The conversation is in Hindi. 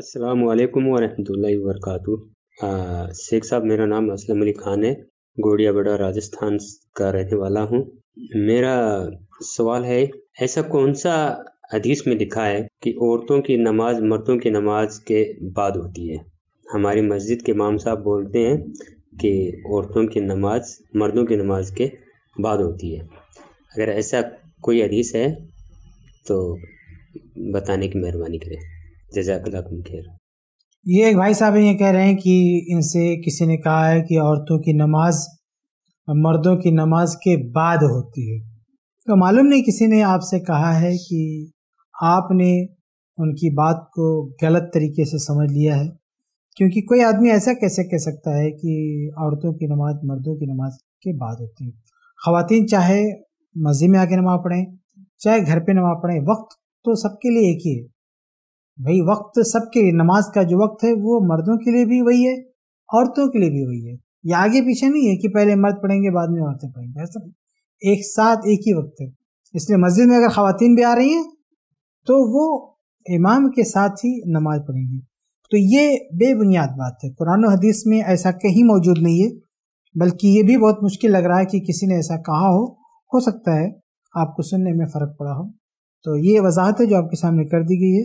अस्सलाम वरहमतुल्लाहि वबरकातुह शेख साहब मेरा नाम असलम अली खान है गोडिया बड़ा राजस्थान का रहने वाला हूँ मेरा सवाल है ऐसा कौन सा हदीस में लिखा है कि औरतों की नमाज मर्दों की नमाज के बाद होती है हमारी मस्जिद के इमाम साहब बोलते हैं कि औरतों की नमाज मर्दों की नमाज के बाद होती है अगर ऐसा कोई हदीस है तो बताने की मेहरबानी करें जजाकलाकुम खैर ये एक भाई साहब ये कह रहे हैं कि इनसे किसी ने कहा है कि औरतों की नमाज मर्दों की नमाज के बाद होती है तो मालूम नहीं किसी ने आपसे कहा है कि आपने उनकी बात को गलत तरीके से समझ लिया है क्योंकि कोई आदमी ऐसा कैसे कह सकता है कि औरतों की नमाज मर्दों की नमाज के बाद होती है ख़वान चाहे मस्जिद में आके नमाज पढ़ें चाहे घर पे नमाज पढ़ें वक्त तो सबके लिए एक ही है भाई वक्त सबके लिए नमाज का जो वक्त है वो मर्दों के लिए भी वही है औरतों के लिए भी वही है या आगे पीछे नहीं है कि पहले मर्द पढ़ेंगे बाद में औरतें पढ़ेंगे ऐसा एक साथ एक ही वक्त है इसलिए मस्जिद में अगर ख़वान भी आ रही हैं तो वो इमाम के साथ ही नमाज पढ़ेंगी तो ये बेबुनियाद बात है कुरान हदीस में ऐसा कहीं मौजूद नहीं है बल्कि ये भी बहुत मुश्किल लग रहा है कि किसी ने ऐसा कहा हो हो सकता है आपको सुनने में फ़र्क पड़ा हो तो ये वजाहत है जो आपके सामने कर दी गई है